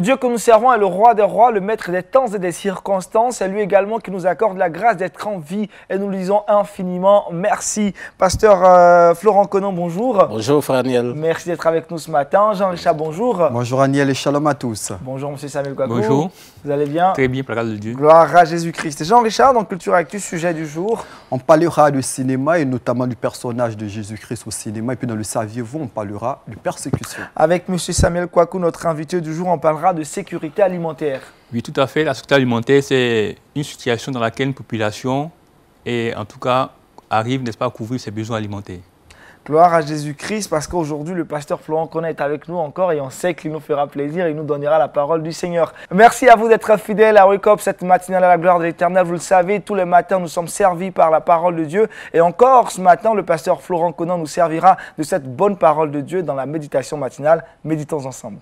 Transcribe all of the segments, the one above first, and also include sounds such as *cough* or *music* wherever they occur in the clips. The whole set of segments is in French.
Dieu que nous servons est le roi des rois, le maître des temps et des circonstances. C'est lui également qui nous accorde la grâce d'être en vie et nous lisons disons infiniment merci. Pasteur euh, Florent Conan, bonjour. Bonjour frère Aniel. Merci d'être avec nous ce matin. Jean-Richard, bonjour. Bonjour Aniel et shalom à tous. Bonjour monsieur Samuel Kwaku. Bonjour. Vous allez bien Très bien, grâce de Dieu. Gloire à Jésus-Christ. Jean-Richard, dans Culture Actu, sujet du jour. On parlera du cinéma et notamment du personnage de Jésus-Christ au cinéma. Et puis dans le saviez-vous, on parlera de persécution. Avec monsieur Samuel Kwaku, notre invité du jour, on parlera de sécurité alimentaire. Oui, tout à fait. La sécurité alimentaire, c'est une situation dans laquelle une population, et en tout cas, arrive, n'est-ce pas, à couvrir ses besoins alimentaires. Gloire à Jésus-Christ, parce qu'aujourd'hui, le pasteur Florent Conan est avec nous encore et on sait qu'il nous fera plaisir et il nous donnera la parole du Seigneur. Merci à vous d'être fidèles à Wake Up, cette matinale à la gloire de l'Éternel. Vous le savez, tous les matins, nous sommes servis par la parole de Dieu. Et encore ce matin, le pasteur Florent Conan nous servira de cette bonne parole de Dieu dans la méditation matinale. Méditons ensemble.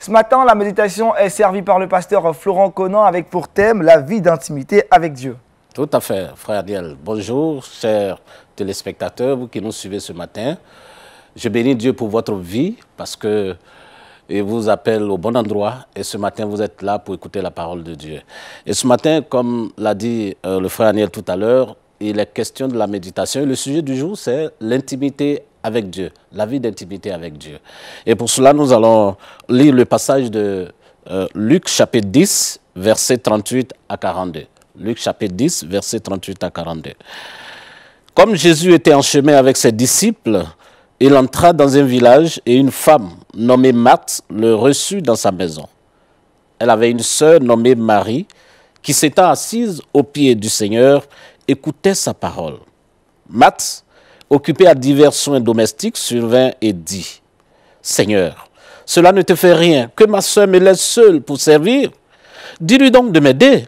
Ce matin, la méditation est servie par le pasteur Florent Conan avec pour thème la vie d'intimité avec Dieu. Tout à fait, frère Diel. Bonjour, chers téléspectateurs, vous qui nous suivez ce matin. Je bénis Dieu pour votre vie parce que il vous appelle au bon endroit et ce matin vous êtes là pour écouter la parole de Dieu. Et ce matin, comme l'a dit euh, le frère Daniel tout à l'heure, il est question de la méditation. Et le sujet du jour, c'est l'intimité avec Dieu, la vie d'intimité avec Dieu. Et pour cela, nous allons lire le passage de euh, Luc chapitre 10, versets 38 à 42. Luc chapitre 10, versets 38 à 42. Comme Jésus était en chemin avec ses disciples, il entra dans un village et une femme nommée Marthe le reçut dans sa maison. Elle avait une sœur nommée Marie qui s'étant assise aux pieds du Seigneur écoutait sa parole. Marthe occupé à divers soins domestiques, survint et dit, Seigneur, cela ne te fait rien, que ma soeur me laisse seule pour servir. Dis-lui donc de m'aider.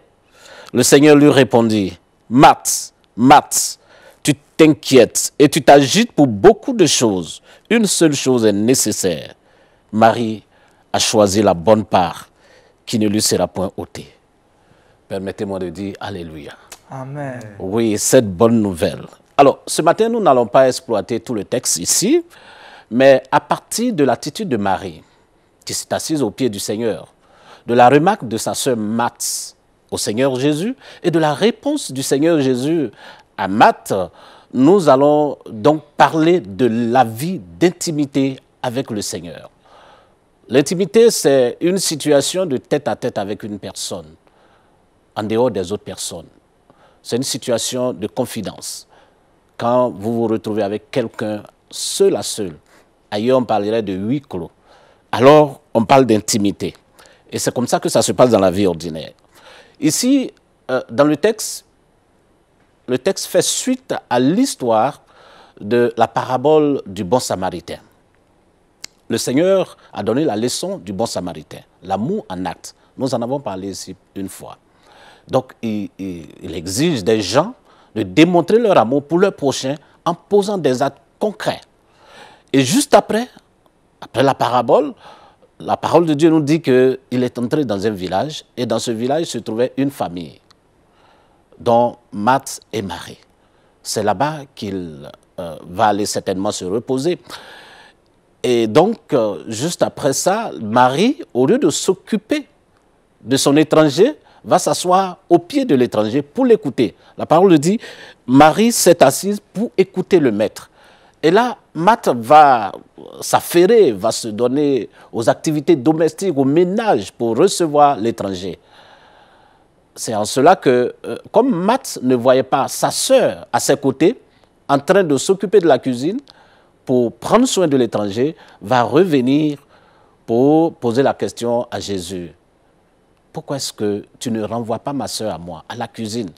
Le Seigneur lui répondit, Mat, Mat, tu t'inquiètes et tu t'agites pour beaucoup de choses. Une seule chose est nécessaire. Marie a choisi la bonne part qui ne lui sera point ôtée. Permettez-moi de dire Alléluia. Amen. Oui, cette bonne nouvelle alors, ce matin, nous n'allons pas exploiter tout le texte ici, mais à partir de l'attitude de Marie, qui s'est assise au pied du Seigneur, de la remarque de sa sœur Matt au Seigneur Jésus et de la réponse du Seigneur Jésus à Matt, nous allons donc parler de la vie d'intimité avec le Seigneur. L'intimité, c'est une situation de tête à tête avec une personne, en dehors des autres personnes. C'est une situation de confidence quand vous vous retrouvez avec quelqu'un seul à seul, ailleurs on parlerait de huis clos, alors on parle d'intimité. Et c'est comme ça que ça se passe dans la vie ordinaire. Ici, euh, dans le texte, le texte fait suite à l'histoire de la parabole du bon samaritain. Le Seigneur a donné la leçon du bon samaritain, l'amour en acte. Nous en avons parlé ici une fois. Donc, il, il exige des gens de démontrer leur amour pour leur prochain en posant des actes concrets. Et juste après, après la parabole, la parole de Dieu nous dit qu'il est entré dans un village et dans ce village se trouvait une famille dont Matt et Marie. C'est là-bas qu'il euh, va aller certainement se reposer. Et donc, euh, juste après ça, Marie, au lieu de s'occuper de son étranger, va s'asseoir au pied de l'étranger pour l'écouter. La parole dit, Marie s'est assise pour écouter le maître. Et là, Matt va s'affairer, va se donner aux activités domestiques, au ménage pour recevoir l'étranger. C'est en cela que, euh, comme Matt ne voyait pas sa sœur à ses côtés, en train de s'occuper de la cuisine pour prendre soin de l'étranger, va revenir pour poser la question à Jésus pourquoi est-ce que tu ne renvoies pas ma soeur à moi, à la cuisine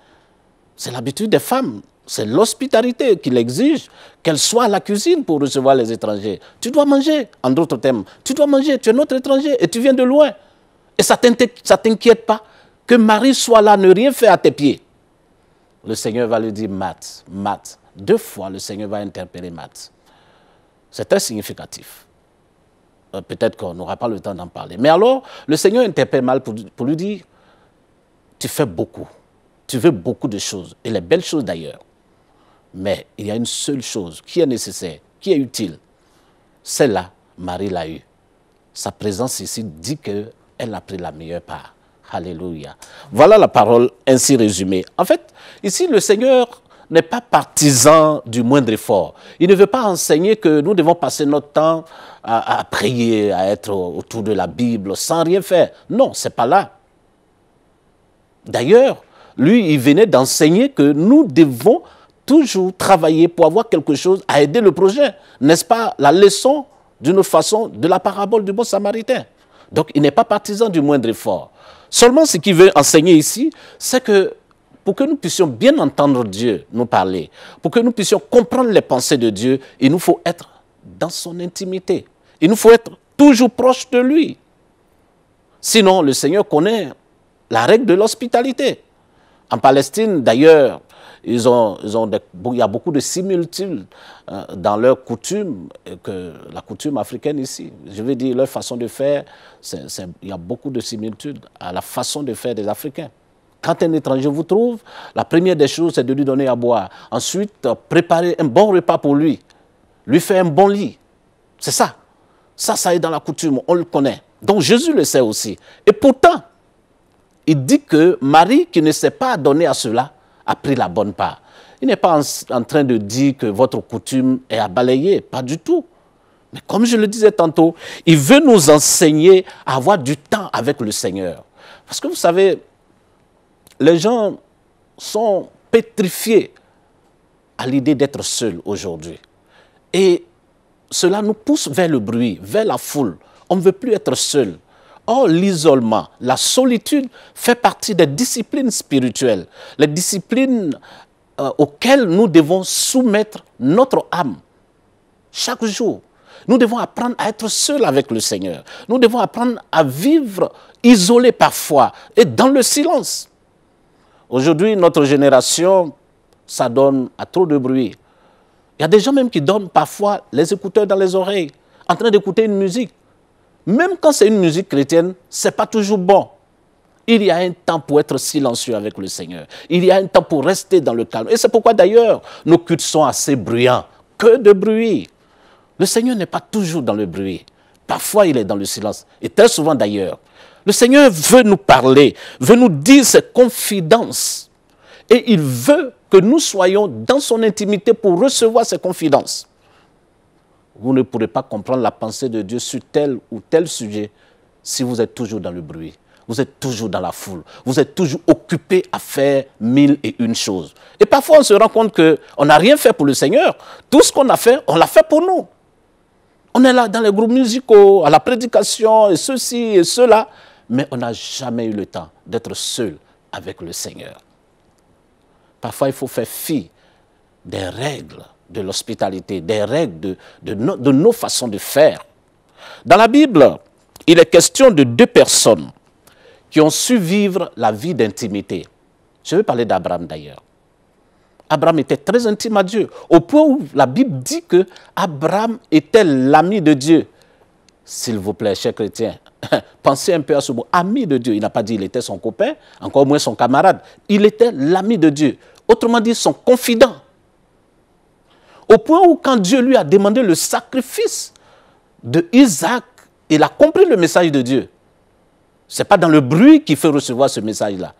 C'est l'habitude des femmes. C'est l'hospitalité qui l'exige, qu'elle soit à la cuisine pour recevoir les étrangers. Tu dois manger, en d'autres termes. Tu dois manger, tu es autre étranger et tu viens de loin. Et ça ne t'inquiète pas que Marie soit là, ne rien faire à tes pieds. Le Seigneur va lui dire, Matt, Matt. Deux fois, le Seigneur va interpeller Mat. C'est très significatif. Euh, peut-être qu'on n'aura pas le temps d'en parler. Mais alors, le Seigneur interpelle mal pour, lui dire, tu fais beaucoup, tu veux beaucoup de choses, et les belles choses d'ailleurs. Mais il y a une seule chose qui est nécessaire, qui est utile. Celle-là, Marie l'a eue. Sa présence ici dit qu'elle a pris la meilleure part. Alléluia. Voilà la parole ainsi résumée. En fait, ici, le Seigneur n'est pas partisan du moindre effort. Il ne veut pas enseigner que nous devons passer notre temps à, prier, à être autour de la Bible, sans rien faire. Non, c'est pas là. D'ailleurs, lui, il venait d'enseigner que nous devons toujours travailler pour avoir quelque chose à aider le projet. N'est-ce pas la leçon d'une façon de la parabole du bon samaritain Donc, il n'est pas partisan du moindre effort. Seulement, ce qu'il veut enseigner ici, c'est que pour que nous puissions bien entendre Dieu nous parler, pour que nous puissions comprendre les pensées de Dieu, il nous faut être dans son intimité. Il nous faut être toujours proche de lui. Sinon, le Seigneur connaît la règle de l'hospitalité. En Palestine, d'ailleurs, ils ont, ont il y a beaucoup de similitudes euh, dans leur coutume que la coutume africaine ici. Je veux dire, leur façon de faire, il y a beaucoup de similitudes à la façon de faire des Africains. Quand un étranger vous trouve, la première des choses, c'est de lui donner à boire. Ensuite, euh, préparer un bon repas pour lui. Lui faire un bon lit. C'est ça. Ça, ça est dans la coutume. On le connaît. Donc Jésus le sait aussi. Et pourtant, il dit que Marie, qui ne s'est pas donnée à cela, a pris la bonne part. Il n'est pas en, en, train de dire que votre coutume est à balayer, pas du tout. Mais comme je le disais tantôt, il veut nous enseigner à avoir du temps avec le Seigneur. Parce que vous savez, les gens sont pétrifiés à l'idée d'être seuls aujourd'hui. Et cela nous pousse vers le bruit, vers la foule. On ne veut plus être seul. Or, l'isolement, la solitude fait partie des disciplines spirituelles, les disciplines euh, auxquelles nous devons soumettre notre âme chaque jour. Nous devons apprendre à être seuls avec le Seigneur. Nous devons apprendre à vivre isolés parfois et dans le silence. Aujourd'hui, notre génération, ça donne à trop de bruit. Il y a des gens même qui donnent parfois les écouteurs dans les oreilles, en train d'écouter une musique. Même quand c'est une musique chrétienne, ce n'est pas toujours bon. Il y a un temps pour être silencieux avec le Seigneur. Il y a un temps pour rester dans le calme. Et c'est pourquoi d'ailleurs, nos cultes sont assez bruyants. Que de bruit. Le Seigneur n'est pas toujours dans le bruit. Parfois, il est dans le silence. Et très souvent d'ailleurs. Le Seigneur veut nous parler, veut nous dire ses confidences. Et il veut que nous soyons dans son intimité pour recevoir ses confidences. Vous ne pourrez pas comprendre la pensée de Dieu sur tel ou tel sujet si vous êtes toujours dans le bruit. Vous êtes toujours dans la foule. Vous êtes toujours occupé à faire mille et une choses. Et parfois, on se rend compte qu'on n'a rien fait pour le Seigneur. Tout ce qu'on a fait, on l'a fait pour nous. On est là dans les groupes musicaux, à la prédication, et ceci et cela mais on n'a jamais eu le temps d'être seul avec le Seigneur. Parfois, il faut faire fi des règles de l'hospitalité, des règles de, de, nos façons de faire. Dans la Bible, il est question de deux personnes qui ont su vivre la vie d'intimité. Je veux parler d'Abraham d'ailleurs. Abraham était très intime à Dieu, au point où la Bible dit que Abraham était l'ami de Dieu. S'il vous plaît, chers chrétiens, *coughs* Pensez un peu à ce mot. Ami de Dieu. Il n'a pas dit il était son copain, encore moins son camarade. Il était l'ami de Dieu. Autrement dit, son confident. Au point où quand Dieu lui a demandé le sacrifice de Isaac, il a compris le message de Dieu. Ce n'est pas dans le bruit qu'il fait recevoir ce message-là.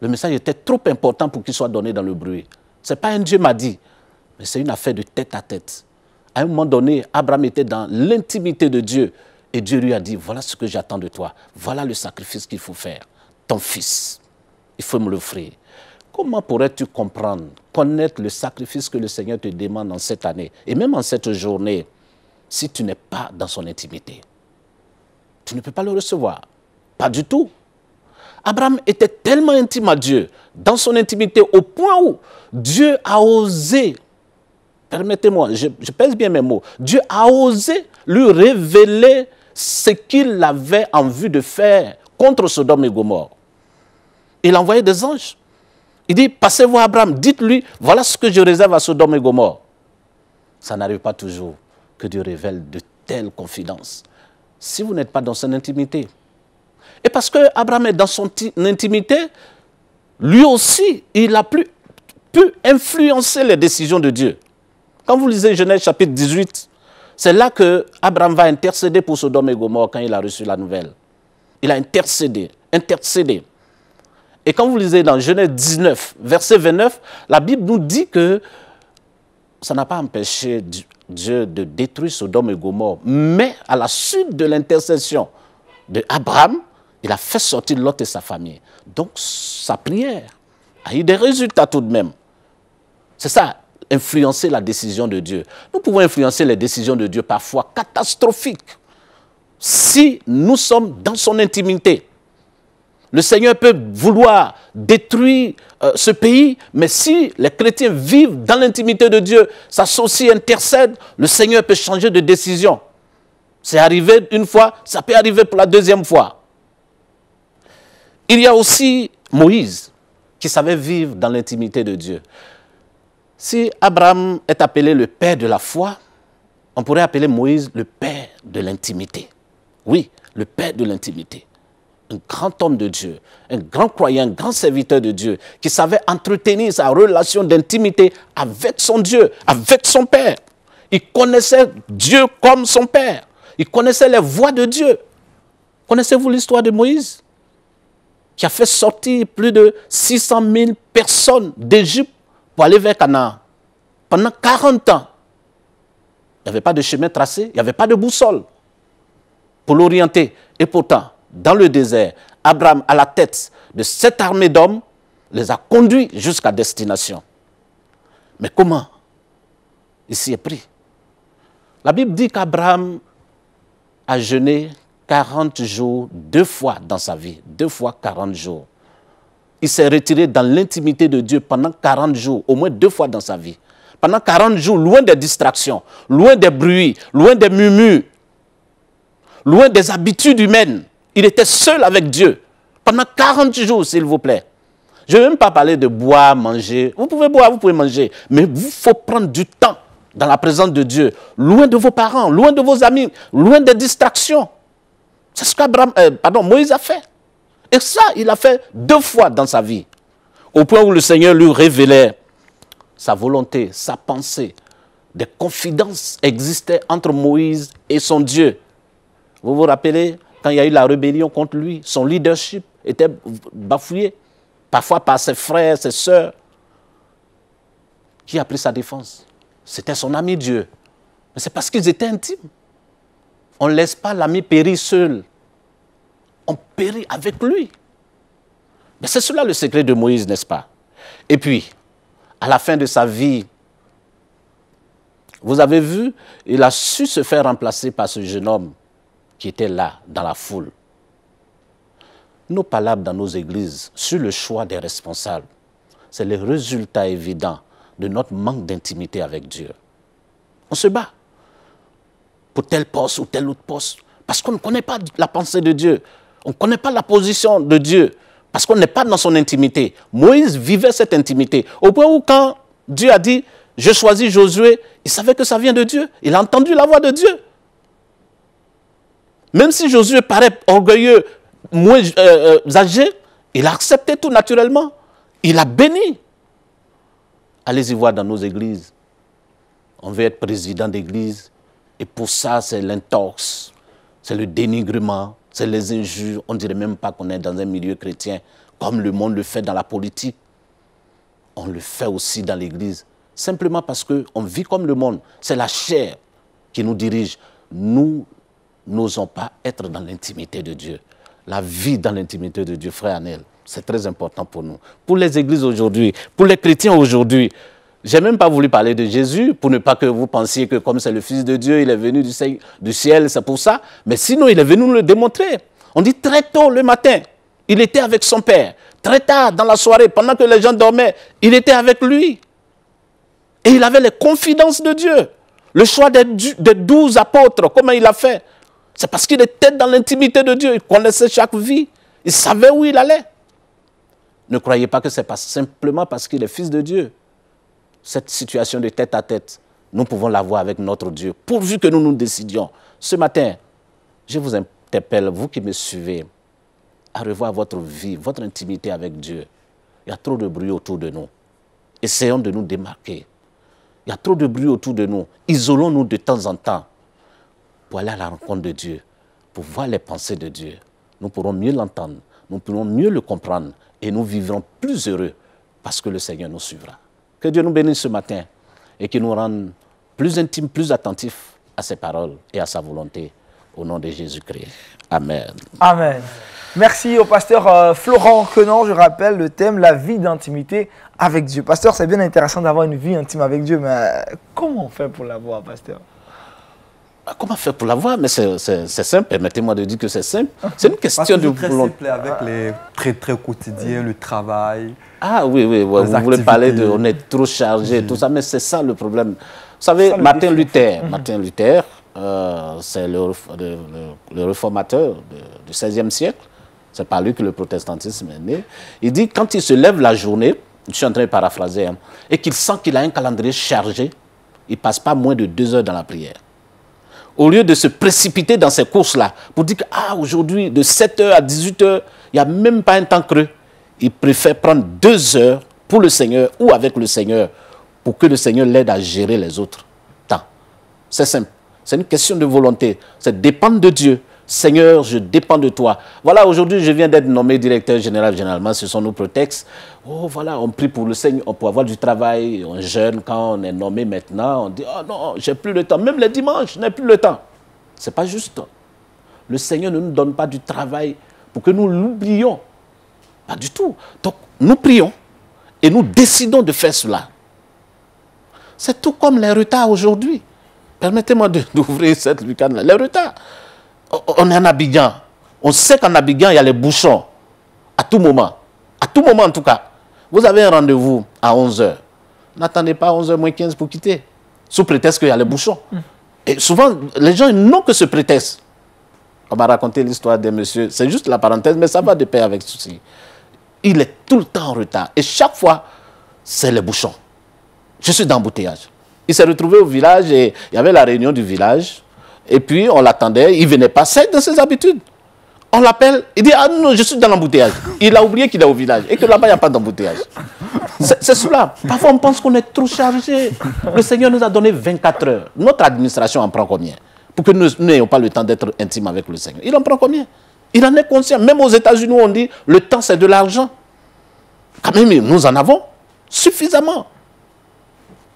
Le message était trop important pour qu'il soit donné dans le bruit. Ce n'est pas un Dieu m'a dit, mais c'est une affaire de tête à tête. À un moment donné, Abraham était dans l'intimité de Dieu. Et Dieu lui a dit, voilà ce que j'attends de toi, voilà le sacrifice qu'il faut faire, ton fils, il faut me l'offrir. Comment pourrais-tu comprendre, connaître le sacrifice que le Seigneur te demande en cette année, et même en cette journée, si tu n'es pas dans son intimité Tu ne peux pas le recevoir, pas du tout. Abraham était tellement intime à Dieu, dans son intimité, au point où Dieu a osé, permettez-moi, je, pèse bien mes mots, Dieu a osé lui révéler ce qu'il avait en vue de faire contre Sodome et Gomorre. Il envoyait des anges. Il dit, passez à Abraham, dites-lui, voilà ce que je réserve à Sodome et Gomorre. Ça n'arrive pas toujours que Dieu révèle de telles confidences. Si vous n'êtes pas dans son intimité. Et parce que Abraham est dans son intimité, lui aussi, il a pu, pu influencer les décisions de Dieu. Quand vous lisez Genèse chapitre 18, c'est là que Abraham va intercéder pour Sodome et Gomorre quand il a reçu la nouvelle. Il a intercédé, intercédé. Et quand vous lisez dans Genèse 19, verset 29, la Bible nous dit que ça n'a pas empêché Dieu de détruire Sodome et Gomorre. Mais à la suite de l'intercession de Abraham, il a fait sortir Lot et sa famille. Donc sa prière a eu des résultats tout de même. C'est ça, influencer la décision de Dieu. Nous pouvons influencer les décisions de Dieu parfois catastrophiques si nous sommes dans son intimité. Le Seigneur peut vouloir détruire euh, ce pays, mais si les chrétiens vivent dans l'intimité de Dieu, s'associent, intercède. le Seigneur peut changer de décision. C'est arrivé une fois, ça peut arriver pour la deuxième fois. Il y a aussi Moïse qui savait vivre dans l'intimité de Dieu. Si Abraham est appelé le père de la foi, on pourrait appeler Moïse le père de l'intimité. Oui, le père de l'intimité. Un grand homme de Dieu, un grand croyant, un grand serviteur de Dieu, qui savait entretenir sa relation d'intimité avec son Dieu, avec son Père. Il connaissait Dieu comme son Père. Il connaissait les voies de Dieu. Connaissez-vous l'histoire de Moïse qui a fait sortir plus de 600 000 personnes d'Égypte pour aller vers Canaan. Pendant 40 ans, il n'y avait pas de chemin tracé, il n'y avait pas de boussole pour l'orienter. Et pourtant, dans le désert, Abraham, à la tête de cette armée d'hommes, les a conduits jusqu'à destination. Mais comment il s'y est pris La Bible dit qu'Abraham a jeûné 40 jours, deux fois dans sa vie, deux fois 40 jours. Il s'est retiré dans l'intimité de Dieu pendant 40 jours, au moins deux fois dans sa vie. Pendant 40 jours, loin des distractions, loin des bruits, loin des murmures, loin des habitudes humaines. Il était seul avec Dieu. Pendant 40 jours, s'il vous plaît. Je ne vais même pas parler de boire, manger. Vous pouvez boire, vous pouvez manger. Mais il faut prendre du temps dans la présence de Dieu. Loin de vos parents, loin de vos amis, loin des distractions. C'est ce qu'Abraham, euh, pardon, Moïse a fait. Et ça, il a fait deux fois dans sa vie. Au point où le Seigneur lui révélait sa volonté, sa pensée. Des confidences existaient entre Moïse et son Dieu. Vous vous rappelez, quand il y a eu la rébellion contre lui, son leadership était bafouillé, parfois par ses frères, ses sœurs. Qui a pris sa défense C'était son ami Dieu. Mais c'est parce qu'ils étaient intimes. On ne laisse pas l'ami périr seul périt avec lui. Mais c'est cela le secret de Moïse, n'est-ce pas Et puis, à la fin de sa vie, vous avez vu, il a su se faire remplacer par ce jeune homme qui était là, dans la foule. Nos palabres dans nos églises sur le choix des responsables, c'est le résultat évident de notre manque d'intimité avec Dieu. On se bat pour tel poste ou tel autre poste parce qu'on ne connaît pas la pensée de Dieu. On ne connaît pas la position de Dieu parce qu'on n'est pas dans son intimité. Moïse vivait cette intimité. Au point où quand Dieu a dit, je choisis Josué, il savait que ça vient de Dieu. Il a entendu la voix de Dieu. Même si Josué paraît orgueilleux, moins euh, euh, âgé, il a accepté tout naturellement. Il a béni. Allez-y voir dans nos églises. On veut être président d'église. Et pour ça, c'est l'intox, c'est le dénigrement, c'est les injures. On ne dirait même pas qu'on est dans un milieu chrétien, comme le monde le fait dans la politique. On le fait aussi dans l'Église, simplement parce qu'on vit comme le monde. C'est la chair qui nous dirige. Nous n'osons pas être dans l'intimité de Dieu. La vie dans l'intimité de Dieu, frère Anel, c'est très important pour nous. Pour les églises aujourd'hui, pour les chrétiens aujourd'hui, j'ai même pas voulu parler de Jésus pour ne pas que vous pensiez que comme c'est le Fils de Dieu, il est venu du ciel, c'est pour ça. Mais sinon, il est venu nous le démontrer. On dit très tôt le matin, il était avec son Père. Très tard dans la soirée, pendant que les gens dormaient, il était avec lui. Et il avait les confidences de Dieu. Le choix des, douze apôtres, comment il a fait C'est parce qu'il était dans l'intimité de Dieu. Il connaissait chaque vie. Il savait où il allait. Ne croyez pas que c'est pas simplement parce qu'il est fils de Dieu cette situation de tête à tête, nous pouvons l'avoir avec notre Dieu, pourvu que nous nous décidions. Ce matin, je vous interpelle, vous qui me suivez, à revoir votre vie, votre intimité avec Dieu. Il y a trop de bruit autour de nous. Essayons de nous démarquer. Il y a trop de bruit autour de nous. Isolons-nous de temps en temps pour aller à la rencontre de Dieu, pour voir les pensées de Dieu. Nous pourrons mieux l'entendre, nous pourrons mieux le comprendre et nous vivrons plus heureux parce que le Seigneur nous suivra. Que Dieu nous bénisse ce matin et qu'il nous rende plus intimes, plus attentifs à ses paroles et à sa volonté. Au nom de Jésus-Christ. Amen. Amen. Merci au pasteur euh, Florent Quenon. Je rappelle le thème, la vie d'intimité avec Dieu. Pasteur, c'est bien intéressant d'avoir une vie intime avec Dieu, mais comment on fait pour l'avoir, pasteur ah, comment faire pour l'avoir Mais c'est simple, permettez-moi de dire que c'est simple. *laughs* C'est une question de très avec ah. les très très quotidiens, le travail. Ah oui, oui, vous voulez parler de on est trop chargé, tout ça, mais c'est ça le problème. Vous savez, mhm. Martin, Luther, Martin euh, Luther, c'est le, réformateur du du XVIe siècle. C'est par lui que le protestantisme est né. Il dit quand il se lève la journée, je suis en train de paraphraser, hein, et qu'il sent qu'il a un calendrier chargé, il ne passe pas moins de deux heures dans la prière au lieu de se précipiter dans ces courses-là, pour dire qu'aujourd'hui, aujourd'hui, de 7h à 18h, il n'y a même pas un temps creux. Il préfère prendre deux heures pour le Seigneur ou avec le Seigneur pour que le Seigneur l'aide à gérer les autres temps. C'est simple. C'est une question de volonté. C'est dépendre de Dieu. Seigneur, je dépends de toi. Voilà, aujourd'hui, je viens d'être nommé directeur général. Généralement, ce sont nos prétextes. Oh, voilà, on prie pour le Seigneur, on peut avoir du travail. On jeûne quand on est nommé maintenant. On dit, oh non, j'ai plus le temps. Même les dimanches, je n'ai plus le temps. Ce n'est pas juste. Le Seigneur ne nous donne pas du travail pour que nous l'oublions. Pas du tout. Donc, nous prions et nous décidons de faire cela. C'est tout comme les retards aujourd'hui. Permettez-moi d'ouvrir cette lucarne-là. Les retards on est en Abidjan. On sait qu'en Abidjan, il y a les bouchons. À tout moment. À tout moment, en tout cas. Vous avez un rendez-vous à 11h. N'attendez pas 11h moins 15 pour quitter. Sous prétexte qu'il y a les bouchons. Mm. Et souvent, les gens n'ont que ce prétexte. On m'a raconté l'histoire des messieurs. C'est juste la parenthèse, mais ça va de pair avec ceci. Il est tout le temps en retard. Et chaque fois, c'est les bouchons. Je suis dans l'embouteillage. Il s'est retrouvé au village et il y avait la réunion du village. Et puis, on l'attendait. Il ne venait pas c'est de ses habitudes. On l'appelle. Il dit Ah non, je suis dans l'embouteillage. Il a oublié qu'il est au village et que là-bas, il n'y a pas d'embouteillage. C'est cela. Parfois, on pense qu'on est trop chargé. Le Seigneur nous a donné 24 heures. Notre administration en prend combien Pour que nous n'ayons pas le temps d'être intime avec le Seigneur. Il en prend combien Il en est conscient. Même aux États-Unis, on dit le temps, c'est de l'argent. Quand même, nous en avons suffisamment.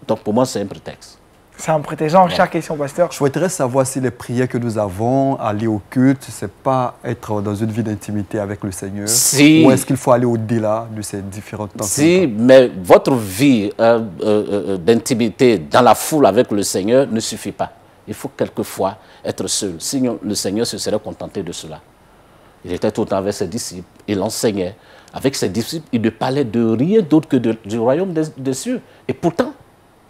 Donc, pour moi, c'est un prétexte. C'est en protégeant chaque question, pasteur. Je voudrais savoir si les prières que nous avons, aller au culte, c'est pas être dans une vie d'intimité avec le Seigneur. Si. Ou est-ce qu'il faut aller au-delà de ces différentes temps Si, mais votre vie euh, euh, euh, d'intimité dans la foule avec le Seigneur ne suffit pas. Il faut quelquefois être seul. Sinon, le Seigneur se serait contenté de cela. Il était tout le temps avec ses disciples, il enseignait. Avec ses disciples, il ne parlait de rien d'autre que du royaume des cieux. Et pourtant,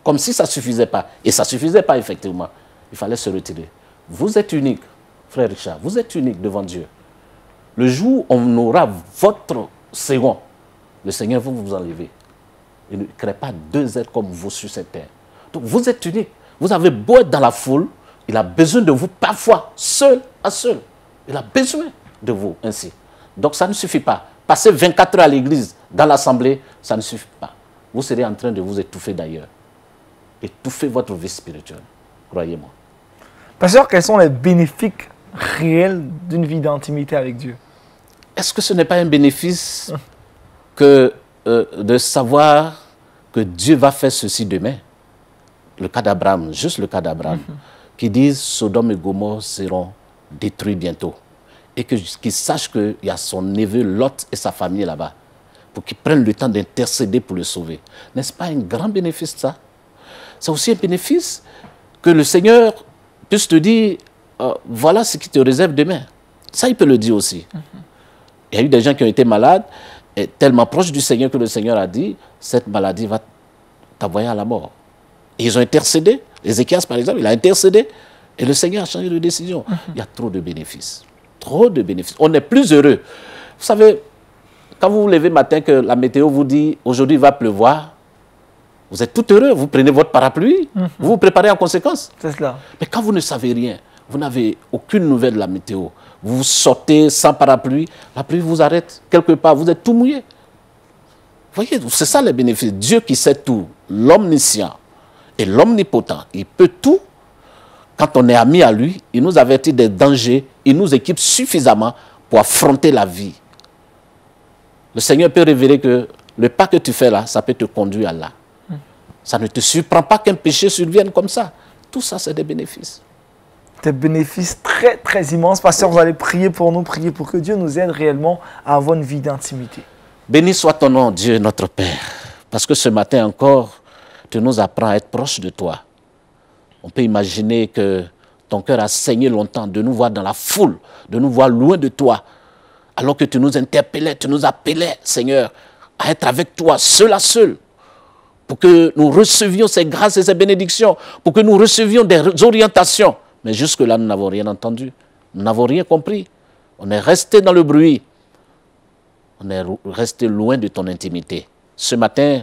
comme si ça ne suffisait pas. Et ça ne suffisait pas, effectivement. Il fallait se retirer. Vous êtes unique, frère Richard. Vous êtes unique devant Dieu. Le jour où on aura votre second, le Seigneur va vous enlever. Il ne crée pas deux êtres comme vous sur cette terre. Donc vous êtes unique. Vous avez beau être dans la foule, il a besoin de vous parfois, seul à seul. Il a besoin de vous ainsi. Donc ça ne suffit pas. Passer 24 heures à l'église, dans l'assemblée, ça ne suffit pas. Vous serez en train de vous étouffer d'ailleurs. Et étouffer votre vie spirituelle. Croyez-moi. Pasteur, quels sont les bénéfices réels d'une vie d'intimité avec Dieu Est-ce que ce n'est pas un bénéfice que euh, de savoir que Dieu va faire ceci demain Le cas d'Abraham, juste le cas d'Abraham, mhm. qui disent Sodome et Gomorre seront détruits bientôt. Et qu'ils sache sachent qu'il y a son neveu Lot et sa famille là-bas, pour qu'ils prennent le temps d'intercéder pour le sauver. N'est-ce pas un grand bénéfice ça c'est aussi un bénéfice que le Seigneur puisse te dire, euh, voilà ce qui te réserve demain. Ça, il peut le dire aussi. Mhm. Il y a eu des gens qui ont été malades, et tellement proches du Seigneur que le Seigneur a dit, cette maladie va t'envoyer à la mort. ils ont intercédé. Ézéchias, par exemple, il a intercédé. Et le Seigneur a changé de décision. Mhm. Il y a trop de bénéfices. Trop de bénéfices. On est plus heureux. Vous savez, quand vous vous levez matin que la météo vous dit aujourd'hui va pleuvoir, vous êtes tout heureux, vous prenez votre parapluie, mhm. vous vous préparez en conséquence. C'est cela. Mais quand vous ne savez rien, vous n'avez aucune nouvelle de la météo, vous sortez sans parapluie, la pluie vous arrête quelque part, vous êtes tout mouillé. Voyez, c'est ça les bénéfices. Dieu qui sait tout, l'omniscient et l'omnipotent, il peut tout. Quand on est ami à lui, il nous avertit des dangers, il nous équipe suffisamment pour affronter la vie. Le Seigneur peut révéler que le pas que tu fais là, ça peut te conduire à là. Ça ne te surprend pas qu'un péché survienne comme ça. Tout ça, c'est des bénéfices. Des bénéfices très, très immenses. Parce que vous allez prier pour nous, prier pour que Dieu nous aide réellement à avoir une vie d'intimité. Béni soit ton nom, Dieu notre Père, parce que ce matin encore, tu nous apprends à être proche de toi. On peut imaginer que ton cœur a saigné longtemps de nous voir dans la foule, de nous voir loin de toi, alors que tu nous interpellais, tu nous appelais, Seigneur, à être avec toi, seul à seul pour que nous recevions ces grâces et ces bénédictions, pour que nous recevions des orientations. Mais jusque-là, nous n'avons rien entendu, nous n'avons rien compris. On est resté dans le bruit, on est resté loin de ton intimité. Ce matin,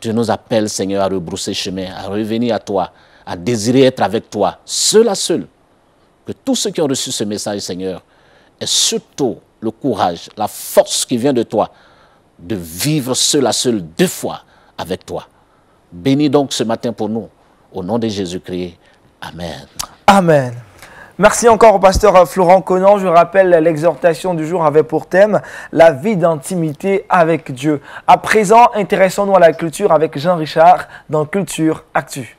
tu nous appelles, Seigneur, à rebrousser chemin, à revenir à toi, à désirer être avec toi, seul à seul. Que tous ceux qui ont reçu ce message, Seigneur, aient surtout le courage, la force qui vient de toi de vivre seul à seul deux fois avec toi. Bénis donc ce matin pour nous. Au nom de Jésus-Christ. Amen. Amen. Merci encore au pasteur Florent Conan. Je rappelle, l'exhortation du jour avait pour thème la vie d'intimité avec Dieu. À présent, intéressons-nous à la culture avec Jean Richard dans Culture Actu.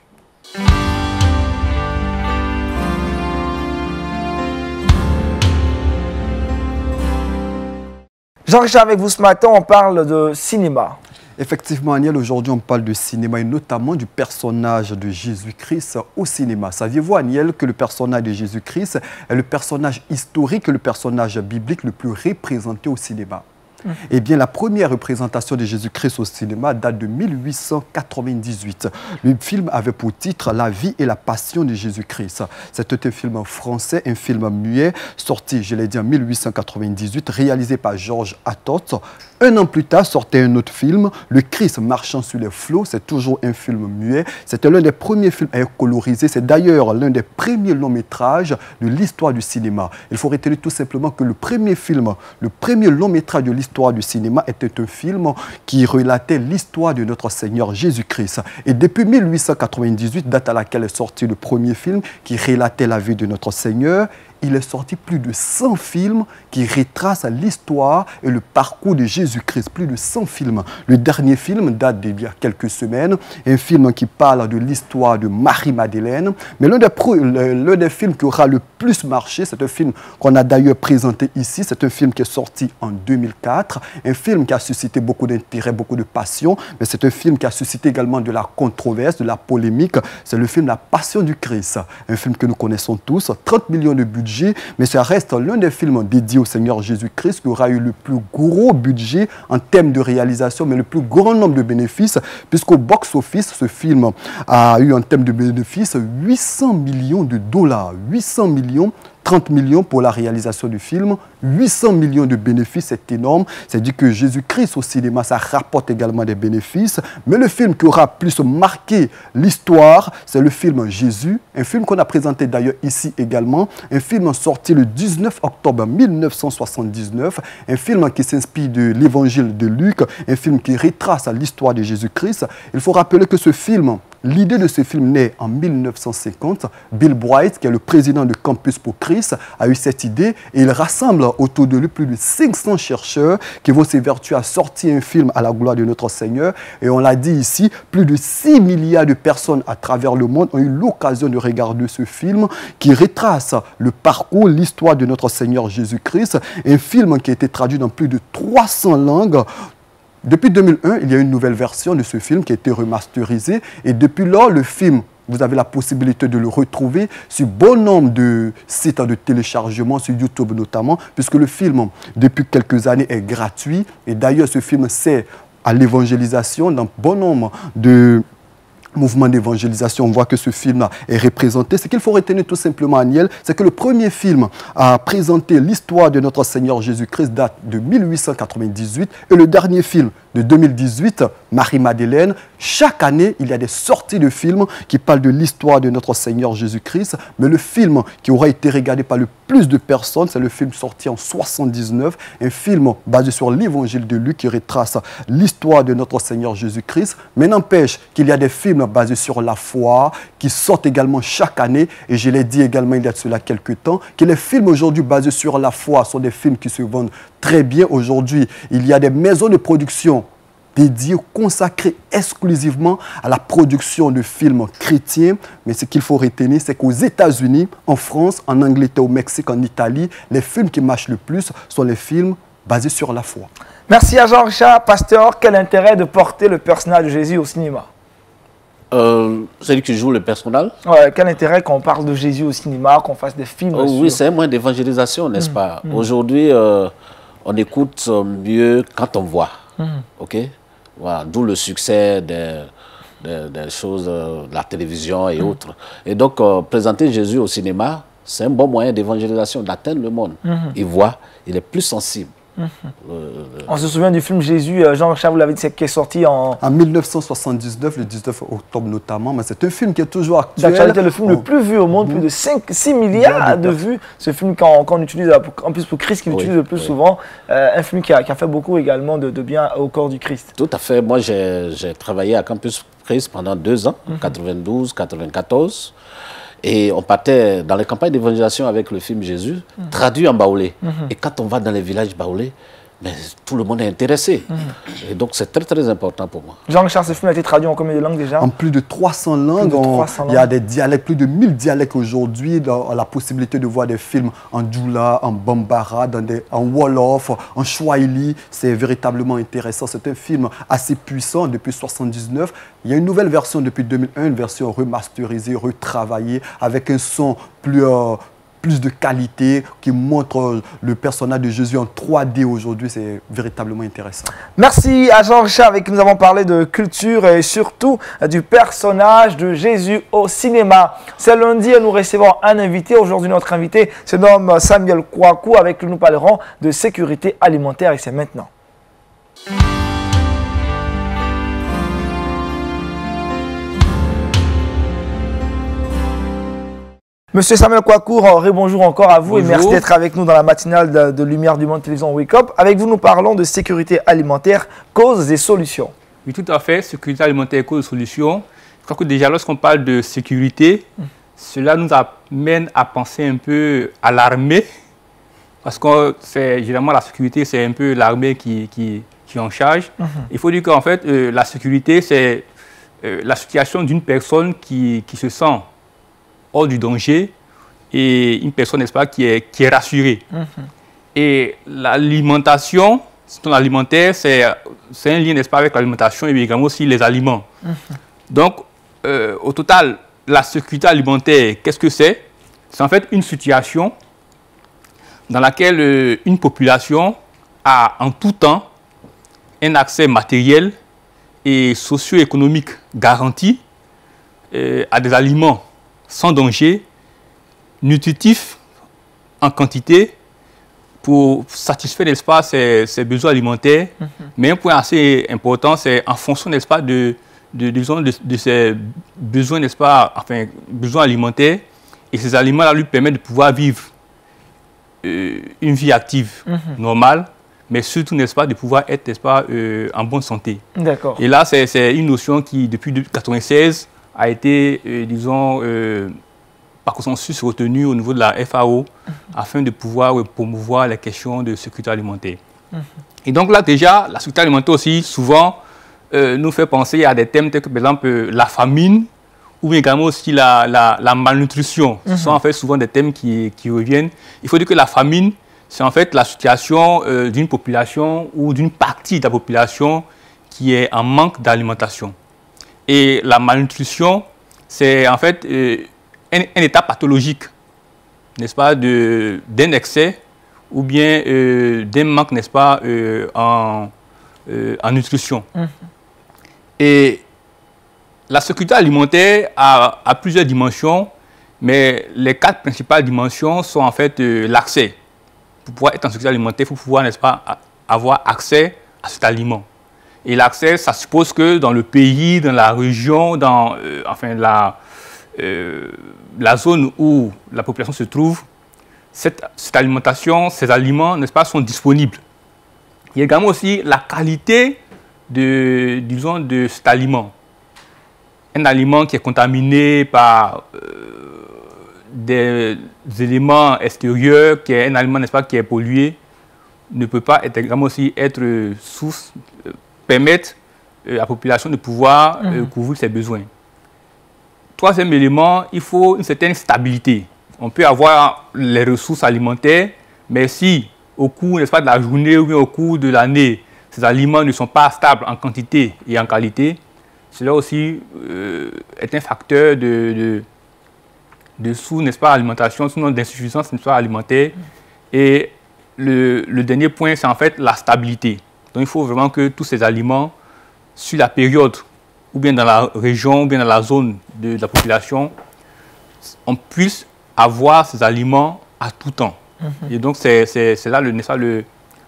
Jean-Richard, avec vous ce matin, on parle de cinéma. Effectivement, Aniel, aujourd'hui on parle de cinéma et notamment du personnage de Jésus-Christ au cinéma. Saviez-vous, Aniel, que le personnage de Jésus-Christ est le personnage historique, le personnage biblique le plus représenté au cinéma eh bien, la première représentation de Jésus-Christ au cinéma date de 1898. Le film avait pour titre La vie et la passion de Jésus-Christ. C'était un film français, un film muet, sorti, je l'ai dit, en 1898, réalisé par Georges Atot. Un an plus tard, sortait un autre film, Le Christ marchant sur les flots. C'est toujours un film muet. C'était l'un des premiers films à être colorisé. C'est d'ailleurs l'un des premiers longs métrages de l'histoire du cinéma. Il faut retenir tout simplement que le premier film, le premier long métrage de l'histoire l'histoire du cinéma était un film qui relatait l'histoire de notre Seigneur Jésus-Christ. Et depuis 1898, date à laquelle est sorti le premier film qui relatait la vie de notre Seigneur, il est sorti plus de 100 films qui retracent l'histoire et le parcours de Jésus-Christ. Plus de 100 films. Le dernier film date d'il y a quelques semaines, un film qui parle de l'histoire de Marie-Madeleine. Mais l'un des, des, films qui aura le plus marché, c'est un film qu'on a d'ailleurs présenté ici, c'est un film qui est sorti en 2004, un film qui a suscité beaucoup d'intérêt, beaucoup de passion, mais c'est un film qui a suscité également de la controverse, de la polémique. C'est le film La Passion du Christ, un film que nous connaissons tous, 30 millions de budget mais ça reste l'un des films dédiés au Seigneur Jésus-Christ qui aura eu le plus gros budget en termes de réalisation, mais le plus grand nombre de bénéfices, puisqu'au box-office, ce film a eu en termes de bénéfices 800 millions de dollars. 800 millions 30 millions pour la réalisation du film, 800 millions de bénéfices, c'est énorme. C'est dit que Jésus-Christ au cinéma, ça rapporte également des bénéfices. Mais le film qui aura plus marqué l'histoire, c'est le film Jésus, un film qu'on a présenté d'ailleurs ici également, un film sorti le 19 octobre 1979, un film qui s'inspire de l'évangile de Luc, un film qui retrace l'histoire de Jésus-Christ. Il faut rappeler que ce film L'idée de ce film naît en 1950. Bill Bright, qui est le président de Campus pour Chris, a eu cette idée et il rassemble autour de lui plus de 500 chercheurs qui vont s'évertuer à sortir un film à la gloire de notre Seigneur. Et on l'a dit ici, plus de 6 milliards de personnes à travers le monde ont eu l'occasion de regarder ce film qui retrace le parcours, l'histoire de notre Seigneur Jésus-Christ. Un film qui a été traduit dans plus de 300 langues, depuis 2001, il y a une nouvelle version de ce film qui a été remasterisée. Et depuis lors, le film, vous avez la possibilité de le retrouver sur bon nombre de sites de téléchargement, sur YouTube notamment, puisque le film, depuis quelques années, est gratuit. Et d'ailleurs, ce film sert à l'évangélisation dans bon nombre de mouvement d'évangélisation, on voit que ce film est représenté. Ce qu'il faut retenir tout simplement, Aniel, c'est que le premier film à présenter l'histoire de notre Seigneur Jésus-Christ date de 1898 et le dernier film de 2018, Marie-Madeleine. Chaque année, il y a des sorties de films qui parlent de l'histoire de notre Seigneur Jésus-Christ. Mais le film qui aura été regardé par le plus de personnes, c'est le film sorti en 79, un film basé sur l'évangile de Luc qui retrace l'histoire de notre Seigneur Jésus-Christ. Mais n'empêche qu'il y a des films basés sur la foi qui sortent également chaque année. Et je l'ai dit également il y a de cela quelques temps, que les films aujourd'hui basés sur la foi sont des films qui se vendent très bien aujourd'hui. Il y a des maisons de production dédié, consacré exclusivement à la production de films chrétiens. Mais ce qu'il faut retenir, c'est qu'aux États-Unis, en France, en Angleterre, au Mexique, en Italie, les films qui marchent le plus sont les films basés sur la foi. Merci à Jean-Richard. Pasteur, quel intérêt de porter le personnage de Jésus au cinéma celui qui joue le personnage. Ouais, quel intérêt qu'on parle de Jésus au cinéma, qu'on fasse des films oh Oui, c'est moins d'évangélisation, n'est-ce mm, pas mm. Aujourd'hui, euh, on écoute mieux euh, quand on voit. Mm. OK voilà, D'où le succès des, choses, de euh, la télévision et mm. autres. Et donc, euh, présenter Jésus au cinéma, c'est un bon moyen d'évangélisation, d'atteindre le monde. Mm-hmm. Il voit, il est plus sensible. Euh, On se souvient du film Jésus, euh, Jean-Richard, vous l'avez dit, qui est sorti en... En 1979, le 19 octobre notamment, mais c'est un film qui est toujours actuel. C'est le film le oh. plus vu au monde, plus de 5, 6 milliards de, vues. Ce film qu'on utilise, euh, en plus pour Christ, qui l'utilise le plus souvent. un film qui a, fait beaucoup également de, bien au corps du Christ. Tout à fait. Moi, j'ai travaillé à Campus Christ pendant deux ans, 92, mhm. 94. Et on partait dans les campagnes d'évangélisation avec le film Jésus, mm. traduit en baoulé. Mm-hmm. Et quand on va dans les villages baoulés, mais tout le monde est intéressé. Hmm. Et donc c'est très très important pour moi. Jean-Richard, ce film a été traduit en combien de langues déjà En plus de 300 langues. il y a des dialectes, plus de 1000 dialectes aujourd'hui. La possibilité de voir des films en Djoula, en Bambara, dans des, en Wolof, en Swahili, c'est véritablement intéressant. C'est un film assez puissant depuis 1979. Il y a une nouvelle version depuis 2001, une version remasterisée, retravaillée, avec un son plus, euh, plus de qualité, qui montre le personnage de Jésus en 3D aujourd'hui. C'est véritablement intéressant. Merci à Jean-Richard avec qui nous avons parlé de culture et surtout euh, du personnage de Jésus au cinéma. C'est lundi nous recevons un invité. Aujourd'hui, notre invité se nomme Samuel Kouakou avec qui nous parlerons de sécurité alimentaire et c'est maintenant. Monsieur Samuel Kouakour, bonjour encore à vous et merci d'être avec nous dans la matinale de, Lumière du Monde Télévision Wake Up. Avec vous, nous parlons de sécurité alimentaire, causes et solutions. Oui, tout à fait. Sécurité alimentaire, causes et solutions. Je crois que déjà, lorsqu'on parle de sécurité, hmm. cela nous amène à penser un peu à l'armée. Parce que généralement, la sécurité, c'est un peu l'armée qui, qui, en charge. Hmm. Il faut dire qu'en fait, euh, la sécurité, c'est euh, la situation d'une personne qui se sent hors du danger et une personne, n'est-ce pas, qui est, qui est rassurée. Mhm. Et l'alimentation, alimentaire, c'est un lien, n'est-ce pas, avec l'alimentation et également aussi les aliments. Mhm. Donc, euh, au total, la sécurité alimentaire, qu'est-ce que c'est C'est en fait une situation dans laquelle euh, une population a en tout temps un accès matériel et socio-économique garanti euh, à des aliments sans danger, nutritif en quantité pour satisfaire l'espace ses, ses, besoins alimentaires. Mhm. Mais un point assez important, c'est en fonction de de, de, de, de, ses besoins, pas, enfin, besoins alimentaires, et ces aliments-là lui permettent de pouvoir vivre euh, une vie active, mhm. normale, mais surtout, n'est-ce pas, de pouvoir être, n'est-ce pas, euh, en bonne santé. D'accord. Et là, c'est une notion qui, depuis 1996, a été, euh, disons, euh, par consensus retenu au niveau de la FAO mhm. afin de pouvoir euh, promouvoir les questions de sécurité alimentaire. Mhm. Et donc là, déjà, la sécurité alimentaire aussi, souvent, nous fait penser à des thèmes tels que, par exemple, la famine ou également aussi la, malnutrition. Ce sont mhm. en fait souvent des thèmes qui, reviennent. Il faut dire que la famine, c'est en fait la situation d'une population ou d'une partie de la population qui est en manque d'alimentation. Et la malnutrition, c'est en fait euh, un, état pathologique, n'est-ce pas, d'un excès ou bien euh, d'un manque, n'est-ce pas, euh, en, en, nutrition. Mhm. Et la sécurité alimentaire a, a, plusieurs dimensions, mais les quatre principales dimensions sont en fait l'accès. Pour pouvoir être en sécurité alimentaire, il faut pouvoir, n'est-ce pas, avoir accès à cet aliment. Et l'accès, ça suppose que dans le pays, dans la région, dans euh, enfin, la, euh, la zone où la population se trouve, cette, alimentation, ces aliments, n'est-ce pas, sont disponibles. Il y a également aussi la qualité de, disons, de cet aliment. Un aliment qui est contaminé par euh, des éléments extérieurs, qui est un aliment, n'est-ce pas, qui est pollué, ne peut pas être, également aussi être source permettre euh, à la population de pouvoir euh, mhm. couvrir ses besoins. Troisième élément, il faut une certaine stabilité. On peut avoir les ressources alimentaires, mais si au cours pas, de la journée ou bien au cours de l'année, ces aliments ne sont pas stables en quantité et en qualité, cela aussi euh, est un facteur de, de, sous, n'est-ce pas, alimentation, sinon d'insuffisance, alimentaire. Mhm. Et le dernier point, c'est en fait la stabilité. Donc il faut vraiment que tous ces aliments, sur la période, ou bien dans la région, ou bien dans la zone de, la population, on puisse avoir ces aliments à tout temps. Mhm. Et donc c'est là, le,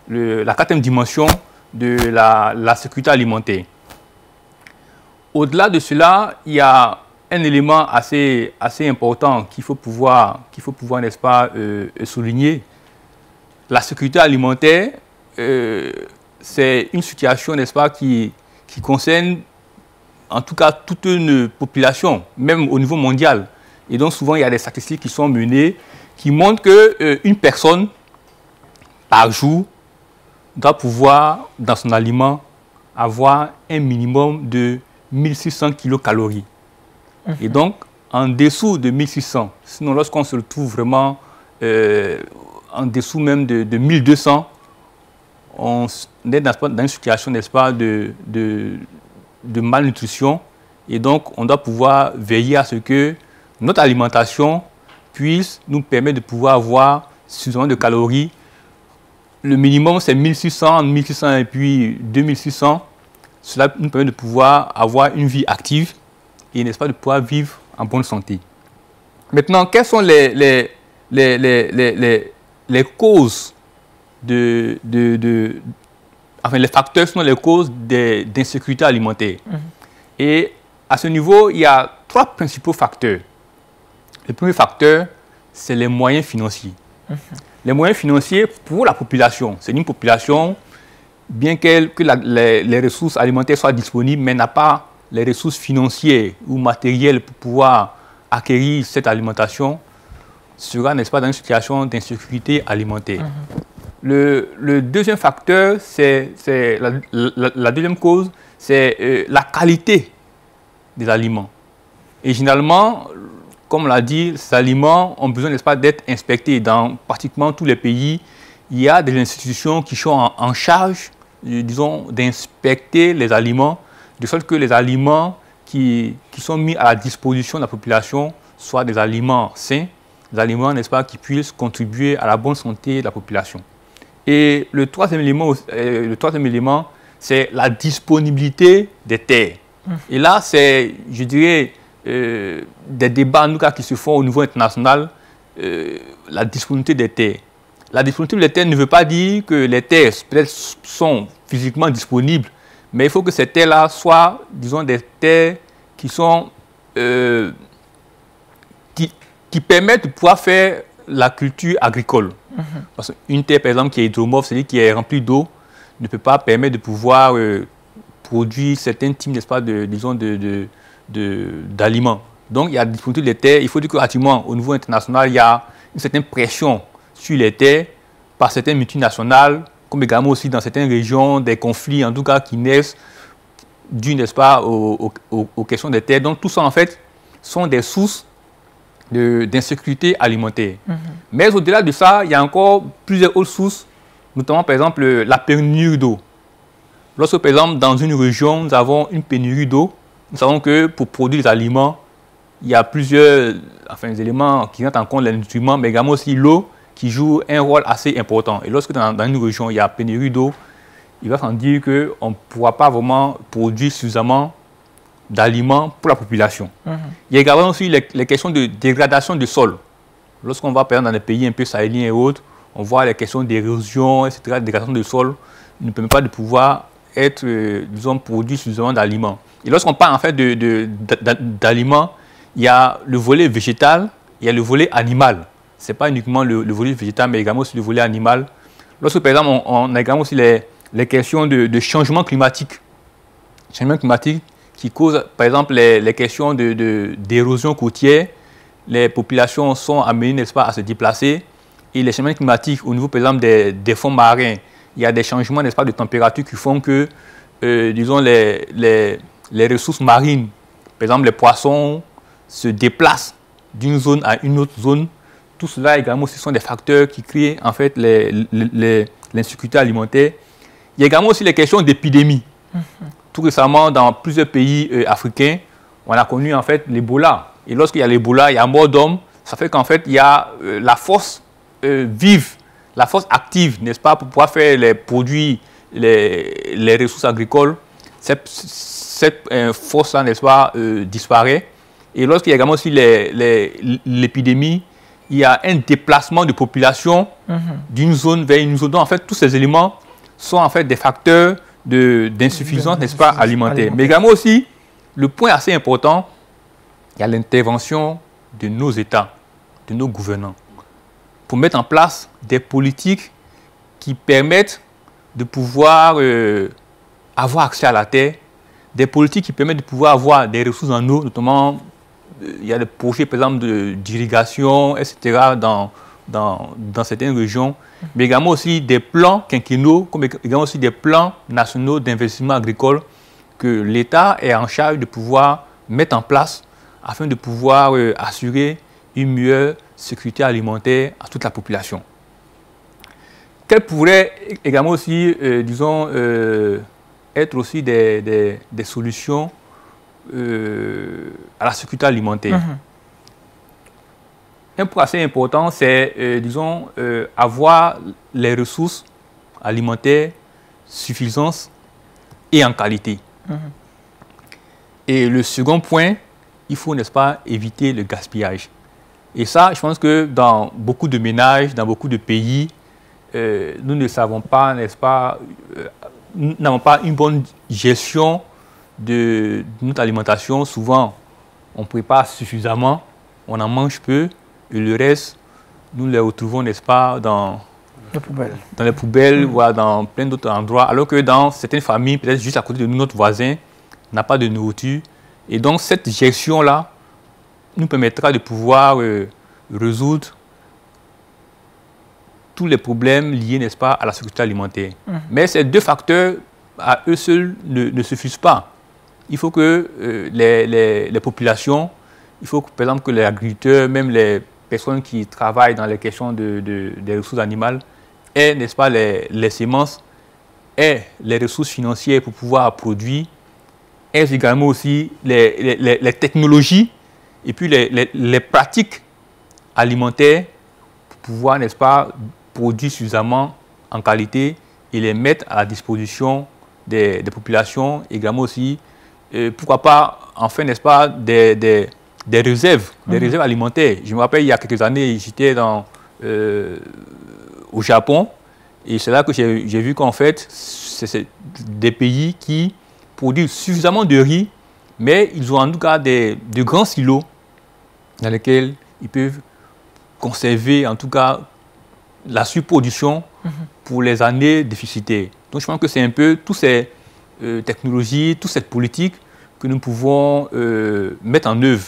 le, la quatrième dimension de la, sécurité alimentaire. Au-delà de cela, il y a un élément assez, assez important qu'il faut pouvoir, qu'il pouvoir n'est-ce pas, euh, souligner. La sécurité alimentaire, euh, c'est une situation, n'est-ce pas, qui, concerne en tout cas toute une population, même au niveau mondial. Et donc souvent, il y a des statistiques qui sont menées qui montrent qu'une euh, personne par jour doit pouvoir, dans son aliment, avoir un minimum de 1600 kilocalories. Et mhm. donc, en dessous de 1600, sinon lorsqu'on se retrouve vraiment euh, en dessous même de 1200, on est dans, une situation, n'est-ce pas, de, de, malnutrition. Et donc, on doit pouvoir veiller à ce que notre alimentation puisse nous permettre de pouvoir avoir suffisamment de calories. Le minimum, c'est 1600, 1600 et puis 2600. Cela nous permet de pouvoir avoir une vie active et, n'est-ce pas, de pouvoir vivre en bonne santé. Maintenant, quelles sont les, les causes de, de, enfin, les facteurs sont les causes d'insécurité alimentaire. Mhm. Et à ce niveau, il y a trois principaux facteurs. Le premier facteur, c'est les moyens financiers. Mhm. Les moyens financiers pour la population. C'est une population, bien que les, ressources alimentaires soient disponibles, mais n'a pas les ressources financières ou matérielles pour pouvoir acquérir cette alimentation, sera, n'est-ce pas, dans une situation d'insécurité alimentaire. Mhm. Le, deuxième facteur, c'est la, deuxième cause, c'est euh, la qualité des aliments. Et généralement, comme l'a dit, ces aliments ont besoin, n'est-ce pas, d'être inspectés. Dans pratiquement tous les pays, il y a des institutions qui sont en, charge, euh, disons, d'inspecter les aliments, de sorte que les aliments qui, qui, sont mis à la disposition de la population soient des aliments sains, des aliments, n'est-ce pas, qui puissent contribuer à la bonne santé de la population. Et le troisième élément, euh, le troisième élément, c'est la disponibilité des terres. Hmm. Et là, c'est, je dirais, euh, des débats en cas, qui se font au niveau international, euh, la disponibilité des terres. La disponibilité des terres ne veut pas dire que les terres sont physiquement disponibles, mais il faut que ces terres-là soient, disons, des terres qui sont qui, permettent de pouvoir faire la culture agricole. Parce qu'une terre, par exemple, qui est hydromorphe, c'est-à-dire qui est remplie d'eau, ne peut pas permettre de pouvoir euh, produire certains types, n'est-ce pas, de, disons, de, d'aliments. Donc, il y a disponibilité des terres. Il faut dire qu'actuellement, au niveau international, il y a une certaine pression sur les terres par certaines multinationales, comme également aussi dans certaines régions, des conflits, en tout cas, qui naissent dû, n'est-ce pas, aux, aux, aux questions des terres. Donc, tout ça, en fait, sont des sources d'insécurité alimentaire. Mhm. Mais au-delà de ça, il y a encore plusieurs autres sources, notamment par exemple la pénurie d'eau. Lorsque par exemple dans une région, nous avons une pénurie d'eau, nous savons que pour produire des aliments, il y a plusieurs éléments qui rentrent en compte, les nutriments, mais également aussi l'eau qui joue un rôle assez important. Et lorsque dans, une région, il y a pénurie d'eau, il va sans dire qu'on ne pourra pas vraiment produire suffisamment d'aliments pour la population. Mhm. Il y a également aussi les, questions de dégradation du sol. Lorsqu'on va, par exemple, dans des pays un peu sahéliens et autres, on voit les questions d'érosion, etc., de dégradation du sol, ne permet pas de pouvoir être, euh, disons, produit suffisamment d'aliments. Et lorsqu'on parle, en fait, d'aliments, de, d'aliments, il y a le volet végétal, il y a le volet animal. Ce n'est pas uniquement le, volet végétal, mais également aussi le volet animal. Lorsque, par exemple, on, a également aussi les, les questions de changement climatique. Changement climatique, qui causent, par exemple, les, questions d'érosion de, côtière. Les populations sont amenées, n'est-ce pas, à se déplacer. Et les changements climatiques, au niveau, par exemple, des, fonds marins, il y a des changements, n'est-ce pas, de température qui font que, euh, disons, les, les, ressources marines, par exemple, les poissons, se déplacent d'une zone à une autre zone tout cela également, ce sont des facteurs qui créent en fait l'insécurité les, les, alimentaire. Il y a également aussi les questions d'épidémie. Mhm. Tout récemment, dans plusieurs pays euh, africains, on a connu en fait l'Ebola. Et lorsqu'il y a l'Ebola, il y a mort d'homme. Ça fait qu'en fait, il y a euh, la force euh, vive, la force active, n'est-ce pas, pour pouvoir faire les produits, les, ressources agricoles. Cette, force-là, n'est-ce pas, disparaît. Et lorsqu'il y a également aussi l'épidémie, il y a un déplacement de population mm-hmm. d'une zone vers une zone. Donc, en fait, tous ces éléments sont en fait des facteurs d'insuffisance, n'est-ce pas, alimentaire. Mais également aussi, le point assez important, il y a l'intervention de nos États, de nos gouvernants, pour mettre en place des politiques qui permettent de pouvoir euh, avoir accès à la terre, des politiques qui permettent de pouvoir avoir des ressources en eau, notamment, euh, il y a des projets, par exemple, d'irrigation, etc., dans, dans, certaines régions, mais également aussi des plans quinquennaux, comme également aussi des plans nationaux d'investissement agricole que l'État est en charge de pouvoir mettre en place afin de pouvoir euh, assurer une meilleure sécurité alimentaire à toute la population. Quelles pourraient également aussi, euh, disons, euh, être aussi des, solutions à la sécurité alimentaire mm-hmm. Un point assez important, c'est, euh, disons, euh, avoir les ressources alimentaires, suffisantes et en qualité. Mm-hmm. Et le second point, il faut, n'est-ce pas, éviter le gaspillage. Et ça, je pense que dans beaucoup de ménages, dans beaucoup de pays, euh, nous ne savons pas, n'est-ce pas, n'avons pas une bonne gestion de, de notre alimentation. Souvent, on prépare suffisamment, on en mange peu, et le reste, nous les retrouvons, n'est-ce pas, dans les poubelles, dans les poubelles ou dans plein d'autres endroits. Alors que dans certaines familles, peut-être juste à côté de nous, notre voisin n'a pas de nourriture. Et donc cette gestion-là nous permettra de pouvoir euh, résoudre tous les problèmes liés, n'est-ce pas, à la sécurité alimentaire. Mmh. Mais ces deux facteurs, à eux seuls, ne, ne suffisent pas. Il faut que euh, les, les, les populations, il faut que, par exemple que les agriculteurs, même les personnes qui travaillent dans les questions de, des ressources animales et n'est-ce pas, les, semences, et les ressources financières pour pouvoir produire, et également aussi les, technologies et puis les, pratiques alimentaires pour pouvoir, n'est-ce pas, produire suffisamment en qualité et les mettre à la disposition des, populations, également aussi, euh, pourquoi pas, enfin, n'est-ce pas, des des réserves, des mhm. réserves alimentaires. Je me rappelle, il y a quelques années, j'étais euh, au Japon, et c'est là que j'ai vu qu'en fait, c'est des pays qui produisent suffisamment de riz, mais ils ont en tout cas des, de grands silos dans lesquels ils peuvent conserver, en tout cas, la surproduction mhm. pour les années déficitaires. Donc je pense que c'est un peu toutes ces euh, technologies, toute cette politique que nous pouvons euh, mettre en œuvre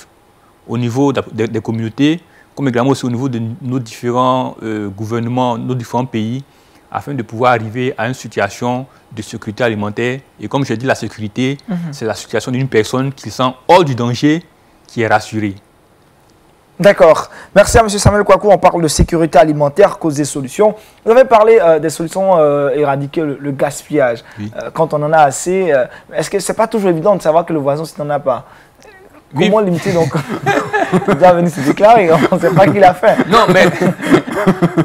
au niveau des, communautés, comme également aussi au niveau de nos différents euh, gouvernements, nos différents pays, afin de pouvoir arriver à une situation de sécurité alimentaire. Et comme je dis, la sécurité, mhm. c'est la situation d'une personne qui sent hors du danger, qui est rassurée. D'accord. Merci à M. Samuel Kouakou. On parle de sécurité alimentaire, cause des solutions. Vous avez parlé euh, des solutions euh, éradiquées, le, gaspillage. quand on en a assez, est-ce que ce n'est pas toujours évident de savoir que le voisin, s'il n'en a pas Comment limiter donc déjà *laughs* venir se déclarer, on ne sait pas qui l'a fait. Non, mais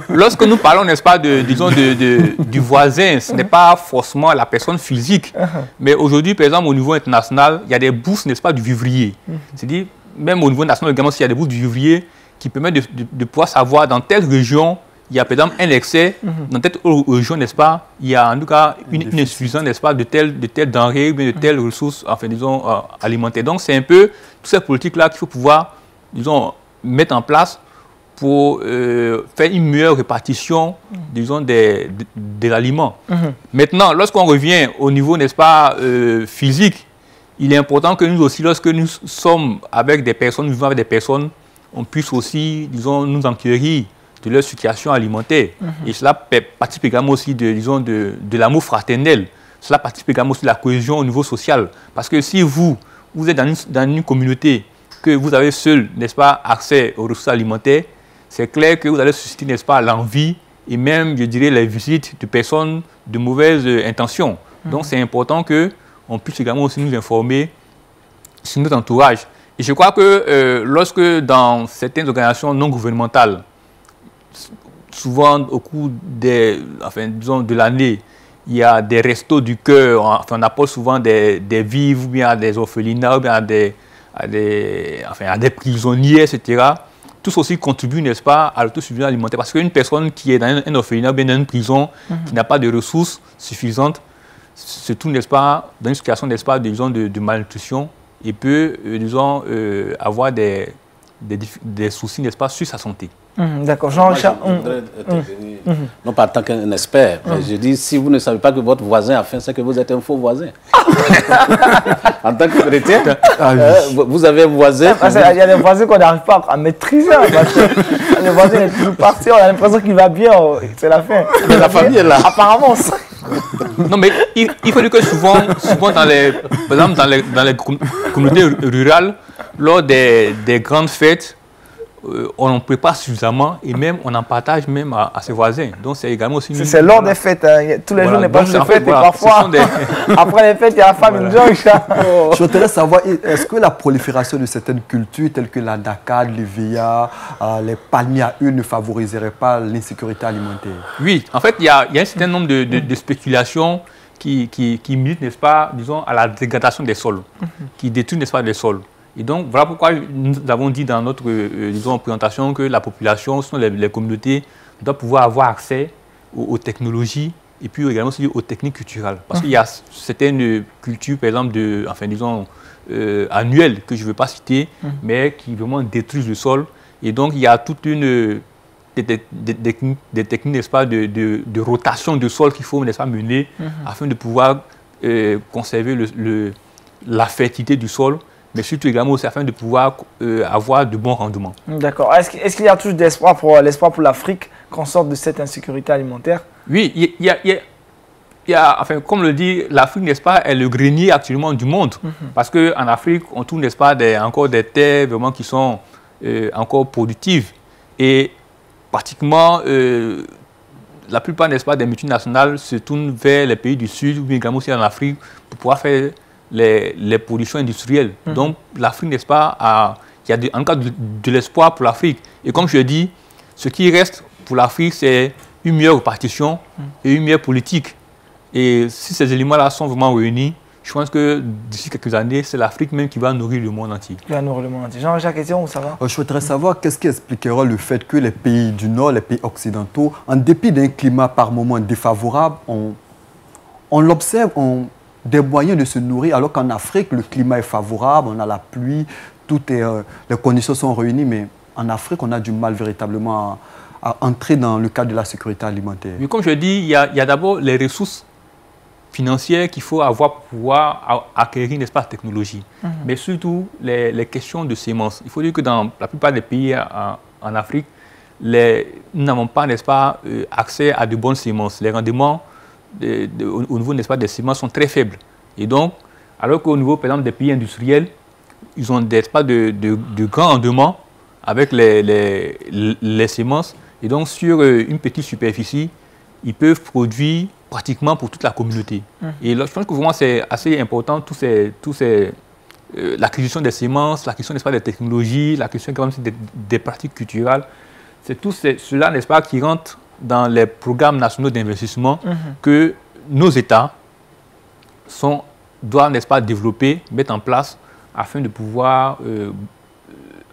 lorsque nous parlons, n'est-ce pas, disons, de, du voisin, ce n'est pas forcément la personne physique. Uh-huh. Mais aujourd'hui, par exemple, au niveau international, il y a des bourses, n'est-ce pas, du vivrier. Mm-hmm. C'est-à-dire, même au niveau national, également, s'il y a des bourses du vivrier qui permettent de, de pouvoir savoir dans telle région il y a par exemple un excès mhm. dans telle région, n'est-ce pas Il y a en tout cas une, insuffisance, n'est-ce pas, de telle, de denrée ou de telles ressources, enfin, disons, euh, alimentaires. Donc, c'est un peu toutes ces politiques-là qu'il faut pouvoir, disons, mettre en place pour euh, faire une meilleure répartition, mhm. disons, des, des, aliments. Mhm. Maintenant, lorsqu'on revient au niveau, n'est-ce pas, euh, physique, il est important que nous aussi, lorsque nous sommes avec des personnes, nous vivons avec des personnes, on puisse aussi, disons, nous enquérir de leur situation alimentaire. Mhm. Et cela participe également aussi de, disons, de, de l'amour fraternel. Cela participe également aussi de la cohésion au niveau social. Parce que si vous, vous êtes dans une, dans une communauté, que vous avez seul, n'est-ce pas, accès aux ressources alimentaires, c'est clair que vous allez susciter, n'est-ce pas, l'envie et même, je dirais, les visites de personnes de mauvaises intentions. Mhm. Donc, c'est important que on puisse également aussi nous informer sur notre entourage. Et je crois que euh, lorsque dans certaines organisations non gouvernementales, souvent au cours des, enfin, de l'année, il y a des restos du cœur. Enfin, on apporte souvent des, vivres, ou bien des orphelinats, ou bien à des, prisonniers, etc. Tout ceci contribue, n'est-ce pas, à l'autosuffisance alimentaire. Parce qu'une personne qui est dans un, orphelinat ou bien dans une prison, mhm. qui n'a pas de ressources suffisantes, se trouve, n'est-ce pas, dans une situation, n'est-ce pas, de, disons, de, malnutrition et peut, euh, disons, euh, avoir des, des, soucis, n'est-ce pas, sur sa santé. Hum, d'accord. Jean-Richard. Hum, hum, non, pas tant qu'un expert. Mais je dis, si vous ne savez pas que votre voisin a faim, c'est que vous êtes un faux voisin. *laughs* en tant que chrétien, ah, hein, vous avez un voisin. Ah, il y a des voisins qu'on n'arrive pas à maîtriser. Les voisins le voisin est on a l'impression qu'il va bien, oh, c'est la fin. la famille est là. Apparemment, ça. Non, mais il, il faut dire que souvent, souvent dans les, dans les, dans les communautés rurales, lors des, grandes fêtes, euh, on en prépare suffisamment et même on en partage même à, ses voisins. Donc c'est également aussi C'est lors des fêtes, hein. tous les jours n'est pas une fête et parfois *laughs* après les fêtes il y a la famille hein. *laughs* Je voudrais savoir, est-ce que la prolifération de certaines cultures telles que la Dakar, le VIA, euh, les palmiers à ne favoriserait pas l'insécurité alimentaire Oui, en fait il y, a, un certain nombre de, spéculations qui, qui, militent, n'est-ce pas, disons, à la dégradation des sols, mm-hmm. qui détruisent, n'est-ce pas, les sols. Et donc, voilà pourquoi nous avons dit dans notre euh, euh, présentation que la population, sont les, communautés, doit pouvoir avoir accès aux, technologies et puis également aux techniques culturelles. Parce qu'il y a certaines cultures, par exemple, de, enfin, disons, euh, annuelles, que je ne veux pas citer, mais qui vraiment détruisent le sol. Et donc, il y a toute une des, techniques, n'est-ce pas, de, rotation du sol qu'il faut, mener mhm. afin de pouvoir conserver le, la fertilité du sol mais surtout également aussi afin de pouvoir euh, avoir de bons rendements. D'accord. Est-ce qu'il y a toujours d'espoir pour l'espoir pour l'Afrique qu'on sorte de cette insécurité alimentaire Oui, il y, y, y a, enfin, comme le dit l'Afrique, n'est-ce pas, est le grenier actuellement du monde. Mhm. parce que Parce qu'en Afrique, on trouve, n'est-ce pas, des, encore des terres vraiment qui sont euh, encore productives. Et pratiquement, euh, la plupart, n'est-ce pas, des multinationales se tournent vers les pays du Sud ou bien également aussi en Afrique pour pouvoir faire les, pollutions industrielles. Mhm. Donc l'Afrique, n'est-ce pas, Il y a encore de, l'espoir pour l'Afrique. Et comme je l'ai dit, ce qui reste pour l'Afrique, c'est une meilleure partition mhm. et une meilleure politique. Et si ces éléments-là sont vraiment réunis, je pense que d'ici quelques années, c'est l'Afrique même qui va nourrir le monde entier. va nourrir le monde entier. Jean-Jacques question, ça va euh, Je voudrais savoir qu'est-ce qui expliquera le fait que les pays du Nord, les pays occidentaux, en dépit d'un climat par moments défavorable, on, on l'observe, on, des moyens de se nourrir, alors qu'en Afrique, le climat est favorable, on a la pluie, toutes euh, les conditions sont réunies, mais en Afrique, on a du mal véritablement à, entrer dans le cadre de la sécurité alimentaire. Mais comme je dis, il y a, d'abord les ressources financières qu'il faut avoir pour pouvoir acquérir, n'est-ce pas, technologie. Mhm. Mais surtout, les, questions de semences. Il faut dire que dans la plupart des pays en, Afrique, les, nous n'avons pas, n'est-ce pas, euh, accès à de bonnes semences. Les rendements au niveau n'est-ce pas, des ciments sont très faibles. Et donc, alors qu'au niveau, des pays industriels, ils ont des pas de, de, de avec les, les, les, semences. Et donc, sur euh, une petite superficie, ils peuvent produire pratiquement pour toute la communauté. Mhm. Et je pense que vraiment, c'est assez important, tous ces, tous ces, euh, l'acquisition des semences, l'acquisition nest pas, des technologies, l'acquisition quand même, des, des pratiques culturelles. C'est tout cela, n'est-ce pas, qui rentre dans les programmes nationaux d'investissement mhm. que nos États sont, doivent, n'est-ce pas, développer, mettre en place afin de pouvoir euh, euh,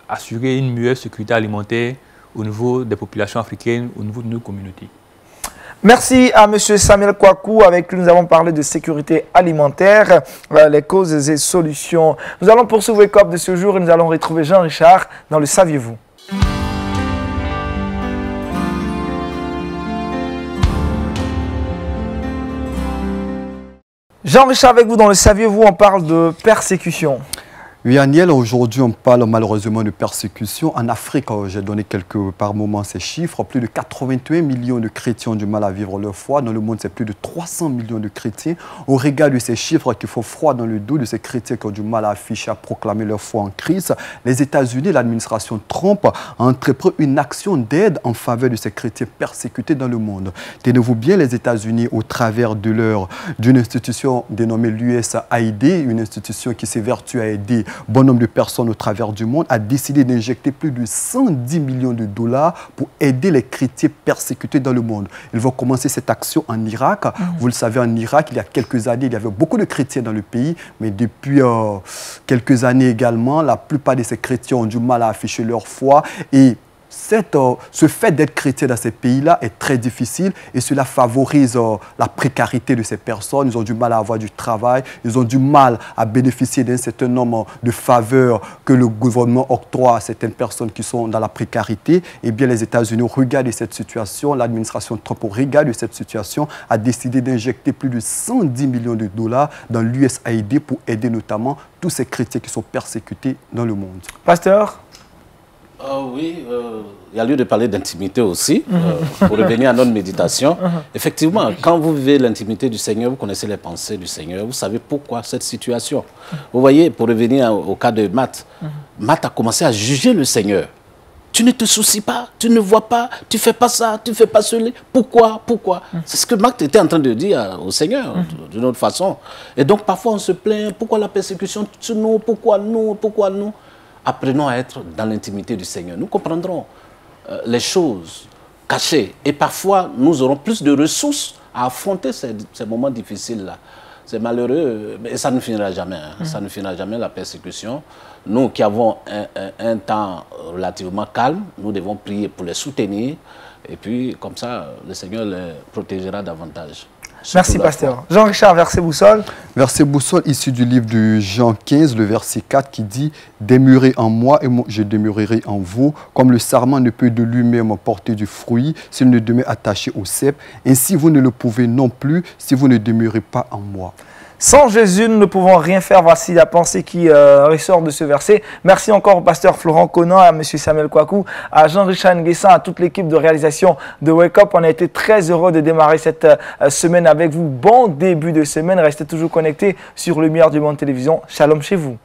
assurer une meilleure sécurité alimentaire au niveau des populations africaines, au niveau de nos communautés. Merci à M. Samuel Kwaku. avec qui nous avons parlé de sécurité alimentaire, euh, les causes et solutions. Nous allons poursuivre le COP de ce jour et nous allons retrouver Jean-Richard dans le Saviez-vous. jean michel avec vous dans Le Saviez-vous, on parle de persécution. Oui, Aniel, aujourd'hui, on parle malheureusement de persécution. En Afrique, oh, j'ai donné quelques, par moments ces chiffres. Plus de 81 millions de chrétiens ont du mal à vivre leur foi. Dans le monde, c'est plus de 300 millions de chrétiens. Au regard de ces chiffres qui font froid dans le dos de ces chrétiens qui ont du mal à afficher, à proclamer leur foi en crise, les États-Unis, l'administration Trump, a entrepris une action d'aide en faveur de ces chrétiens persécutés dans le monde. Tenez-vous bien, les États-Unis, au travers de leur, d'une institution dénommée l'USAID, une institution qui s'évertue à aider bon nombre de personnes au travers du monde, a décidé d'injecter plus de 110 millions de dollars pour aider les chrétiens persécutés dans le monde. Ils vont commencer cette action en Irak. Mm. Vous le savez, en Irak, il y a quelques années, il y avait beaucoup de chrétiens dans le pays, mais depuis euh, quelques années également, la plupart de ces chrétiens ont du mal à afficher leur foi et euh, ce fait d'être chrétien dans ces pays-là est très difficile et cela favorise euh, la précarité de ces personnes. Ils ont du mal à avoir du travail, ils ont du mal à bénéficier d'un certain nombre de faveurs que le gouvernement octroie à certaines personnes qui sont dans la précarité. Eh bien, les États-Unis regardent cette situation, l'administration Trump regarde cette situation, a décidé d'injecter plus de 110 millions de dollars dans l'USAID pour aider notamment tous ces chrétiens qui sont persécutés dans le monde. Pasteur, ah oui, euh, il y a lieu de parler d'intimité aussi, euh, mhm. pour revenir à notre méditation. *laughs* Mhm. Effectivement, quand vous vivez l'intimité du Seigneur, vous connaissez les pensées du Seigneur, vous savez pourquoi cette situation. Mhm. Vous voyez, pour revenir au, cas de Matt, Matt a commencé à juger le Seigneur. Tu ne te soucies pas, tu ne vois pas, tu fais pas ça, tu fais pas cela. Pourquoi Pourquoi C'est ce que Matt était en train de dire au Seigneur, d'une autre façon. Et donc parfois on se plaint, pourquoi la persécution nous Pourquoi nous Pourquoi nous apprenons à être dans l'intimité du Seigneur. Nous comprendrons euh, les choses cachées et parfois nous aurons plus de ressources à affronter ces, moments difficiles-là. C'est malheureux, mais ça ne finira jamais. Hein. Ça ne finira jamais la persécution. Nous qui avons un, un, temps relativement calme, nous devons prier pour les soutenir. Et puis, comme ça, le Seigneur les protégera davantage. Merci, pasteur. Jean-Richard, verset boussole. Verset boussole issu du livre de Jean 15, le verset 4 qui dit Demeurez en moi et moi, je demeurerai en vous. Comme le sarment ne peut de lui-même porter du fruit s'il ne demeure attaché au cep, ainsi vous ne le pouvez non plus si vous ne demeurez pas en moi. Sans Jésus, nous ne pouvons rien faire. Voici la pensée qui euh, ressort de ce verset. Merci encore au pasteur Florent Conan, à M. Samuel Kwaku, à Jean-Richard Nguessin, à toute l'équipe de réalisation de Wake Up. On a été très heureux de démarrer cette euh, semaine avec vous. Bon début de semaine. Restez toujours connectés sur Lumière du Monde Télévision. Shalom chez vous.